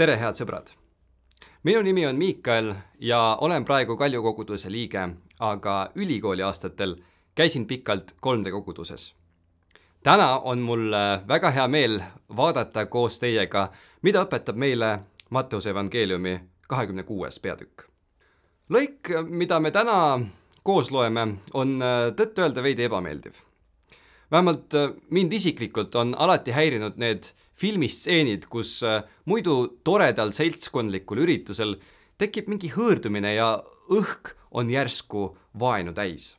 tere, head sõbrad! minu nimi on Miikael ja olen praegu Kalju koguduse liige, aga ülikooli aastatel käisin pikalt 3D koguduses. täna on mul äh, väga hea meel vaadata koos teiega, mida õpetab meile Matteuse evangeeliumi kahekümne kuues peatükk. lõik, mida me täna koos loeme, on äh, tõtt-öelda veidi ebameeldiv vähemalt äh, mind isiklikult on alati häirinud need filmistseenid, kus äh, muidu toredal seltskondlikul üritusel tekib mingi hõõrdumine ja õhk on järsku vaenu täis.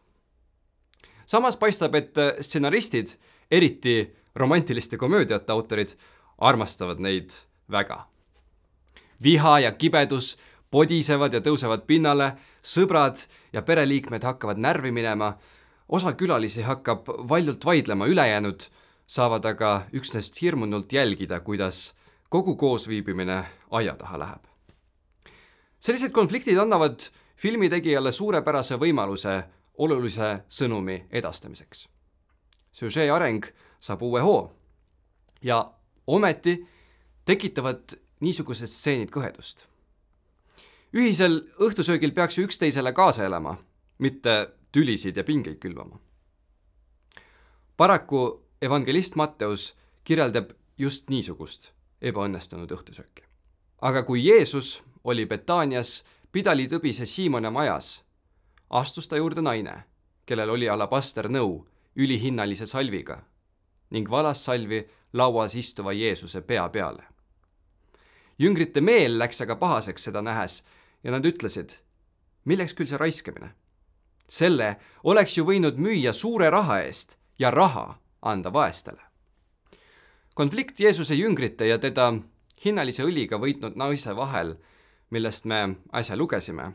samas paistab, et äh, stsenaristid, eriti romantiliste komöödiate autorid, armastavad neid väga. viha ja kibedus podisevad ja tõusevad pinnale, sõbrad ja pereliikmed hakkavad närvi minema osa külalisi hakkab valjult vaidlema, ülejäänud saavad aga üksnes hirmunult jälgida, kuidas kogu koosviibimine aia taha läheb. sellised konfliktid annavad filmitegijale suurepärase võimaluse olulise sõnumi edastamiseks. süžee areng saab uue hoo ja ometi tekitavad niisugused stseenid kõhedust. ühisel õhtusöögil peaks ju üksteisele kaasa elama, mitte tülisid ja pingeid külvama. paraku evangelist Matteus kirjeldab just niisugust ebaõnnestunud õhtusööki. aga kui Jeesus oli Betaanias pidali tõbise Siimone majas, astus ta juurde naine, kellel oli alabaster nõu ülihinnalise salviga ning valas salvi lauas istuva Jeesuse pea peale. jüngrite meel läks aga pahaseks seda nähes ja nad ütlesid, milleks küll see raiskamine selle oleks ju võinud müüa suure raha eest ja raha anda vaestele. konflikt Jeesuse jüngrite ja teda hinnalise õliga võitnud naise vahel, millest me äsja lugesime,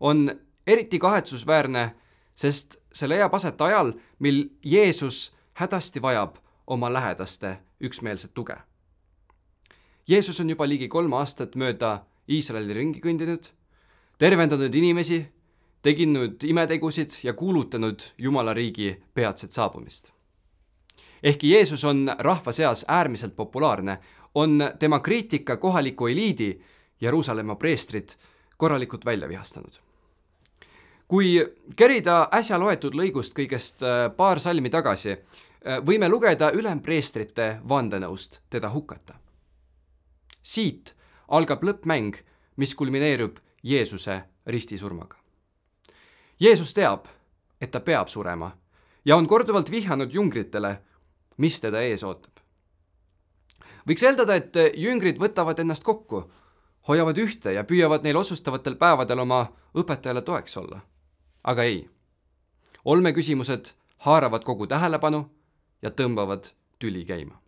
on eriti kahetsusväärne, sest see leiab aset ajal, mil Jeesus hädasti vajab oma lähedaste üksmeelset tuge. Jeesus on juba ligi kolm aastat mööda Iisraeli ringi kõndinud, tervendanud inimesi teginud imetegusid ja kuulutanud Jumala riigi peatset saabumist. ehkki Jeesus on rahva seas äärmiselt populaarne, on tema kriitika kohaliku eliidi Jeruusalemma preestrit korralikult välja vihastanud. kui kerida äsja loetud lõigust kõigest äh, paar salmi tagasi, äh, võime lugeda ülempreestrite vandenõust teda hukata. siit algab lõppmäng, mis kulmineerub Jeesuse ristisurmaga. Jeesus teab, et ta peab surema ja on korduvalt vihjanud jüngritele, mis teda ees ootab. võiks eeldada, et jüngrid võtavad ennast kokku, hoiavad ühte ja püüavad neil otsustavatel päevadel oma õpetajale toeks olla. aga ei. olmeküsimused haaravad kogu tähelepanu ja tõmbavad tüli käima.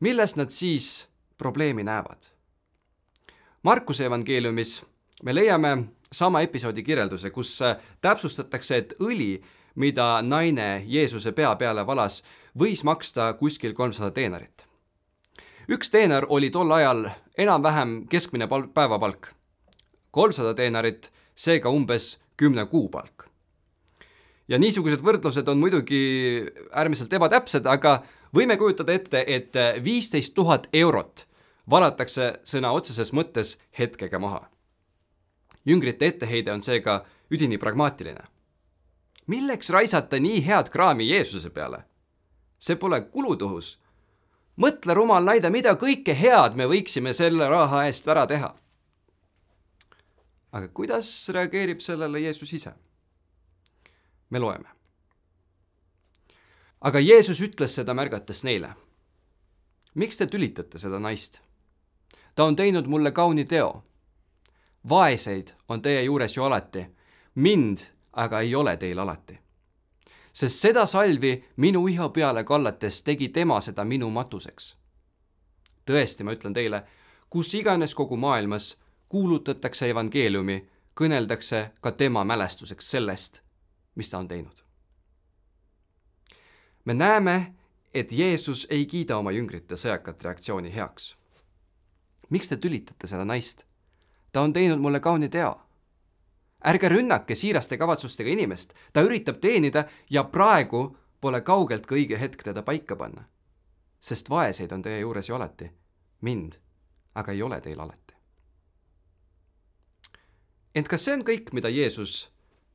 milles nad siis probleemi näevad? Markuse evangeeliumis me leiame sama episoodi kirjelduse, kus äh, täpsustatakse, et õli, mida naine Jeesuse pea peale valas, võis maksta kuskil kolmsada teenorit. üks teenor oli tol ajal enam-vähem keskmine pal-, päevapalk. kolmsada teenorit, seega umbes kümne kuupalk. ja niisugused võrdlused on muidugi äärmiselt ebatäpsed, aga võime kujutada ette, et viisteist tuhat eurot valatakse sõna otseses mõttes hetkega maha jüngrite etteheide on seega üdini pragmaatiline. milleks raisata nii head kraami Jeesuse peale? see pole kulutõhus. mõtle, rumal naide, mida kõike head me võiksime selle raha eest ära teha. aga kuidas reageerib sellele Jeesus ise? me loeme. aga Jeesus ütles seda märgates neile. miks te tülitate seda naist? ta on teinud mulle kauni teo vaeseid on teie juures ju alati, mind aga ei ole teil alati. sest seda salvi minu iha peale kallates tegi tema seda minu matuseks. tõesti, ma ütlen teile, kus iganes kogu maailmas kuulutatakse evangeeliumi, kõneldakse ka tema mälestuseks sellest, mis ta on teinud. me näeme, et Jeesus ei kiida oma jüngrite sõjakat reaktsiooni heaks. miks te tülitate seda naist? ta on teinud mulle kauni teo. ärge rünnake siiraste kavatsustega inimest, ta üritab teenida ja praegu pole kaugeltki õige hetk teda paika panna. sest vaeseid on teie juures ju alati, mind aga ei ole teil alati. ent kas see on kõik, mida Jeesus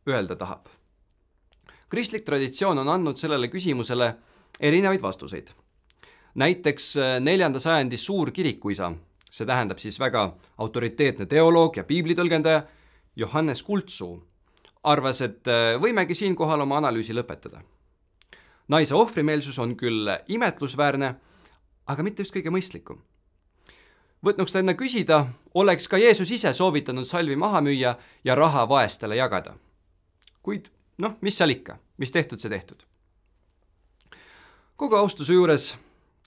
öelda tahab? kristlik traditsioon on andnud sellele küsimusele erinevaid vastuseid. näiteks eh, neljanda sajandi suur kirikuisa see tähendab siis väga autoriteetne teoloog ja piiblitõlgendaja Johannes Kultsuu, arvas, et äh, võimegi siinkohal oma analüüsi lõpetada. naise ohvrimeelsus on küll imetlusväärne, aga mitte just kõige mõistlikum. võtnuks ta enne küsida, oleks ka Jeesus ise soovitanud salvi maha müüa ja raha vaestele jagada. kuid noh, mis seal ikka, mis tehtud, see tehtud. kogu austuse juures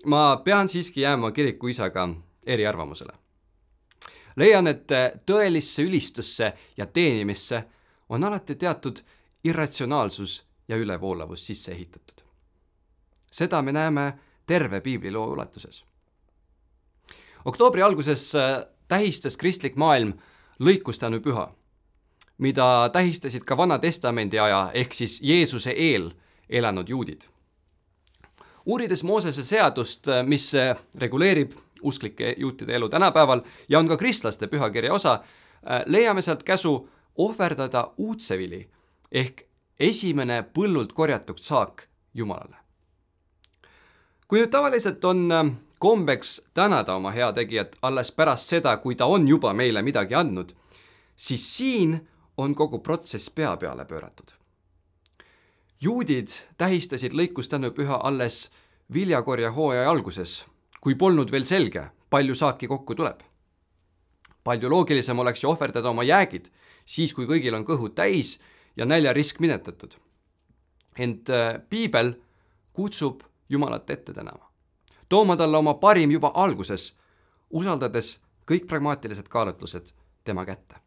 ma pean siiski jääma kirikuisaga eriarvamusele. leian, et tõelisse ülistusse ja teenimisse on alati teatud irratsionaalsus ja ülevoolavus sisse ehitatud. seda me näeme terve piibliloo ulatuses. oktoobri alguses äh, tähistas kristlik maailm lõikustanupüha, mida tähistasid ka Vana Testamendi aja ehk siis Jeesuse eel elanud juudid uurides Moosese seadust, mis äh, reguleerib usklike juutide elu tänapäeval ja on ka kristlaste pühakirja osa, äh, leiame sealt käsu ohverdada uudsevili ehk esimene põllult korjatud saak Jumalale. kui nüüd tavaliselt on äh, kombeks tänada oma heategijat alles pärast seda, kui ta on juba meile midagi andnud, siis siin on kogu protsess pea peale pööratud. juudid tähistasid lõikustänupüha alles viljakorjahooaja alguses kui polnud veel selge, palju saaki kokku tuleb. palju loogilisem oleks ju ohverdada oma jäägid siis, kui kõigil on kõhud täis ja näljarisk minetatud. ent äh, piibel kutsub Jumalat ette tänama, tooma talle oma parim juba alguses, usaldades kõik pragmaatilised kaalutlused tema kätte.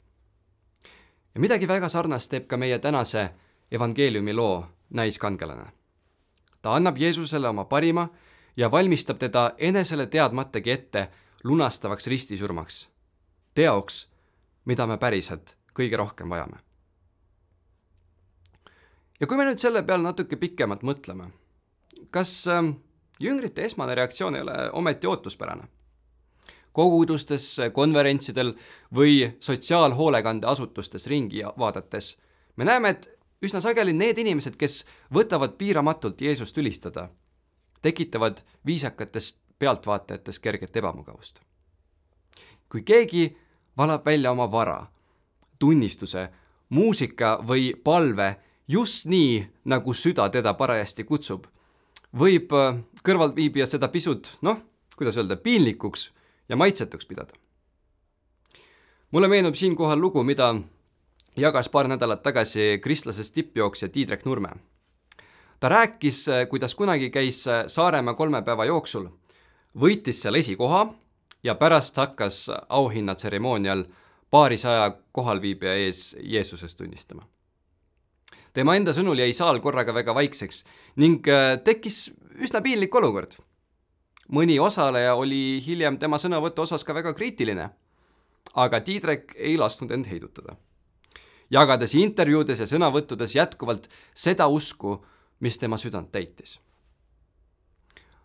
ja midagi väga sarnast teeb ka meie tänase evangeeliumi loo naiskangelane. ta annab Jeesusele oma parima ja valmistab teda enesele teadmatagi ette lunastavaks ristisurmaks, teoks, mida me päriselt kõige rohkem vajame. ja kui me nüüd selle peale natuke pikemalt mõtleme, kas ähm, jüngrite esmane reaktsioon ei ole ometi ootuspärane? kogudustes, konverentsidel või sotsiaalhoolekandeasutustes ringi vaadates me näeme, et üsna sageli need inimesed, kes võtavad piiramatult Jeesust ülistada tekitavad viisakates pealtvaatajates kerget ebamugavust. kui keegi valab välja oma vara, tunnistuse, muusika või palve just nii, nagu süda teda parajasti kutsub, võib äh, kõrvalviibija seda pisut, noh, kuidas öelda, piinlikuks ja maitsetuks pidada. mulle meenub siinkohal lugu, mida jagas paar nädalat tagasi kristlasest tippjooksja Tiidrek Nurme ta rääkis, eh, kuidas kunagi käis eh, Saaremaa kolme päeva jooksul, võitis seal esikoha ja pärast hakkas auhinnatseremoonial paarisaja kohalviibija ees Jeesusest tunnistama. tema enda sõnul jäi saal korraga väga vaikseks ning eh, tekkis üsna piinlik olukord. mõni osaleja oli hiljem tema sõnavõtu osas ka väga kriitiline, aga Tiidrek ei lasknud end heidutada. jagades intervjuudes ja sõnavõttudes jätkuvalt seda usku, mis tema südant täitis.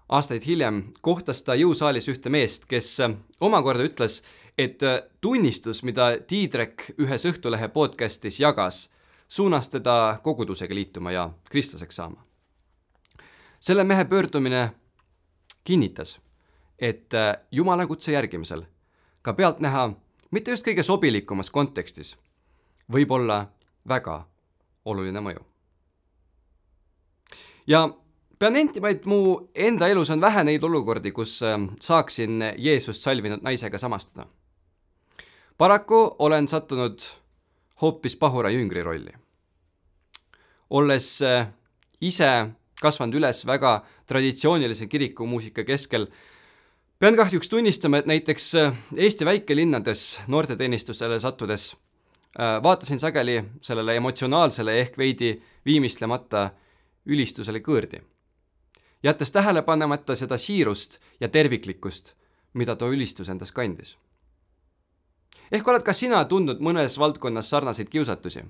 aastaid hiljem kohtas ta jõusaalis ühte meest, kes äh, omakorda ütles, et äh, tunnistus, mida Tiidrek ühes Õhtulehe podcastis jagas, suunas teda kogudusega liituma ja kristlaseks saama. selle mehe pöördumine kinnitas, et äh, Jumala kutse järgimisel ka pealtnäha mitte just kõige sobilikumas kontekstis võib olla väga oluline mõju ja pean nentima, et mu enda elus on vähe neid olukordi, kus ähm, saaksin Jeesust salvinud naisega samastuda. paraku olen sattunud hoopis pahura jüngri rolli. olles äh, ise kasvanud üles väga traditsioonilise kirikumuusika keskel, pean kahjuks tunnistama, et näiteks äh, Eesti väikelinnades noorteteenistusele sattudes äh, vaatasin sageli sellele emotsionaalsele ehk veidi viimistlemata ülistusele kõõrdi, jättes tähele panemata seda siirust ja terviklikkust, mida too ülistus endas kandis. ehk oled ka sina tundnud mõnes valdkonnas sarnaseid kiusatusi?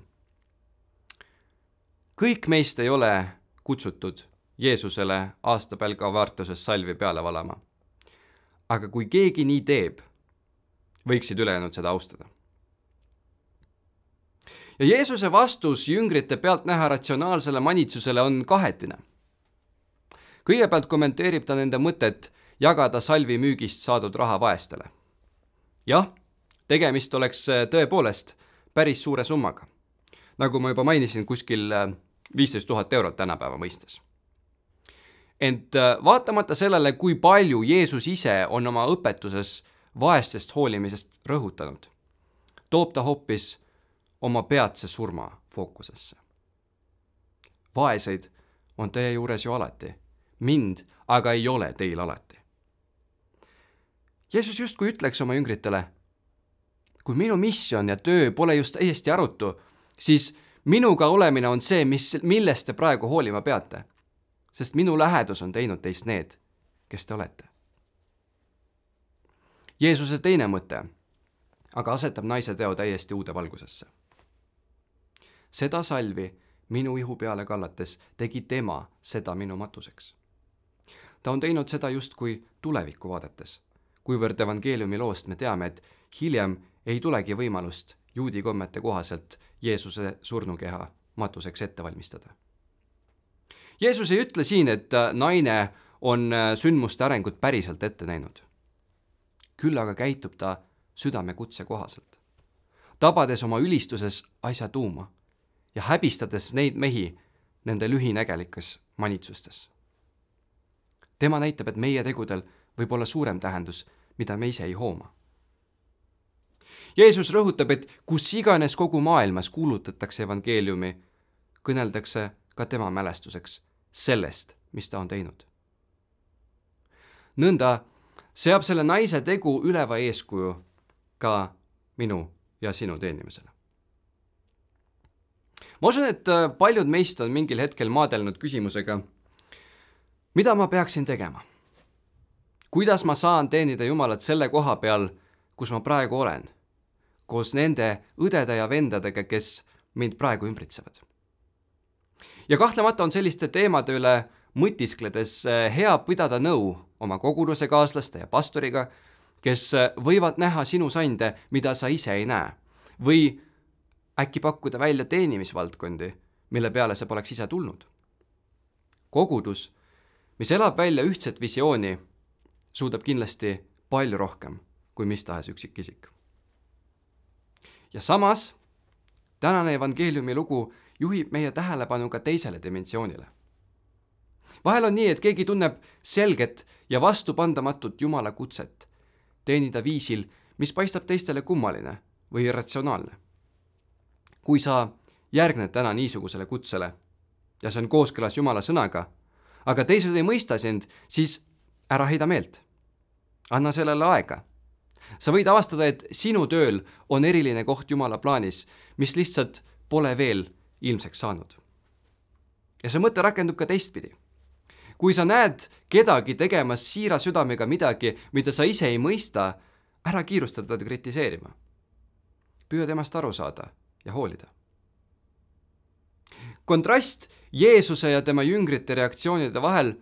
kõik meist ei ole kutsutud Jeesusele aastapälga väärtuses salvi peale valama. aga kui keegi nii teeb, võiksid ülejäänud seda austada ja Jeesuse vastus jüngrite pealtnäha ratsionaalsele manitsusele on kahetine. kõigepealt kommenteerib ta nende mõtet jagada salvi müügist saadud raha vaestele. jah, tegemist oleks äh, tõepoolest päris suure summaga. nagu ma juba mainisin, kuskil äh, viisteist tuhat eurot tänapäeva mõistes ent äh, vaatamata sellele, kui palju Jeesus ise on oma õpetuses vaestest hoolimisest rõhutanud, toob ta hoopis oma peatse surma fookusesse. vaeseid on teie juures ju alati, mind aga ei ole teil alati. Jeesus justkui ütleks oma jüngritele, kui minu missioon ja töö pole just täiesti arutu, siis minuga olemine on see, mis, millest te praegu hoolima peate. sest minu lähedus on teinud teist need, kes te olete. Jeesuse teine mõte aga asetab naise teo täiesti uude valgusesse seda salvi minu ihu peale kallates tegi tema seda minu matuseks. ta on teinud seda justkui tulevikku vaadates, kuivõrd evangeeliumi loost me teame, et hiljem ei tulegi võimalust juudi kommete kohaselt Jeesuse surnukeha matuseks ette valmistada. Jeesus ei ütle siin, et naine on sündmuste arengut päriselt ette näinud. küll aga käitub ta südamekutse kohaselt, tabades oma ülistuses asja tuuma ja häbistades neid mehi nende lühinägelikes manitsustes. tema näitab, et meie tegudel võib olla suurem tähendus, mida me ise ei hooma. Jeesus rõhutab, et kus iganes kogu maailmas kuulutatakse evangeeliumi, kõneldakse ka tema mälestuseks sellest, mis ta on teinud. nõnda seab selle naise tegu üleva eeskuju ka minu ja sinu teenimisele ma usun, et äh, paljud meist on mingil hetkel maadelnud küsimusega, mida ma peaksin tegema? kuidas ma saan teenida Jumalat selle koha peal, kus ma praegu olen, koos nende õdede ja vendadega, kes mind praegu ümbritsevad? ja kahtlemata on selliste teemade üle mõtiskledes äh, hea pidada nõu oma kogudusekaaslaste ja pastoriga, kes äh, võivad näha sinus ande, mida sa ise ei näe või äkki pakkuda välja teenimisvaldkondi, mille peale sa poleks ise tulnud. kogudus, mis elab välja ühtset visiooni, suudab kindlasti palju rohkem kui mis tahes üksikisik. ja samas, tänane evangeeliumi lugu juhib meie tähelepanu ka teisele dimensioonile. vahel on nii, et keegi tunneb selget ja vastupandamatut Jumala kutset teenida viisil, mis paistab teistele kummaline või irratsionaalne kui sa järgned täna niisugusele kutsele ja see on kooskõlas Jumala sõnaga, aga teised ei mõista sind, siis ära heida meelt. anna sellele aega. sa võid avastada, et sinu tööl on eriline koht Jumala plaanis, mis lihtsalt pole veel ilmseks saanud. ja see mõte rakendub ka teistpidi. kui sa näed kedagi tegemas siira südamega midagi, mida sa ise ei mõista, ära kiirusta teda kritiseerima. püüa temast aru saada ja hoolida. kontrast Jeesuse ja tema jüngrite reaktsioonide vahel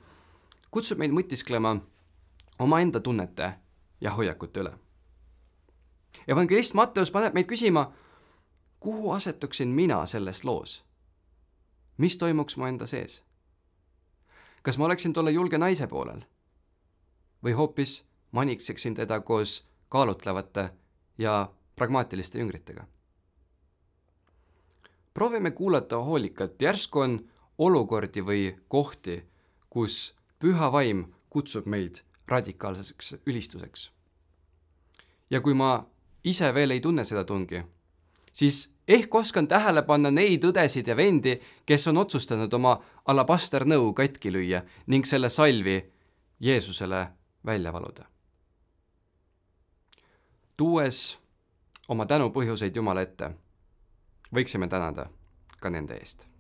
kutsub meid mõtisklema omaenda tunnete ja hoiakute üle. evangelist Matteus paneb meid küsima, kuhu asetuksin mina selles loos? mis toimuks mu enda sees? kas ma oleksin tolle julge naise poolel? või hoopis manitseksin teda koos kaalutlevate ja pragmaatiliste jüngritega proovime kuulata hoolikalt, järsku on olukordi või kohti, kus püha vaim kutsub meid radikaalseks ülistuseks. ja kui ma ise veel ei tunne seda tungi, siis ehk oskan tähele panna neid õdesid ja vendi, kes on otsustanud oma alabasternõu katki lüüa ning selle salvi Jeesusele välja valuda. tuues oma tänupõhjuseid Jumala ette võiksime tänada ka nende eest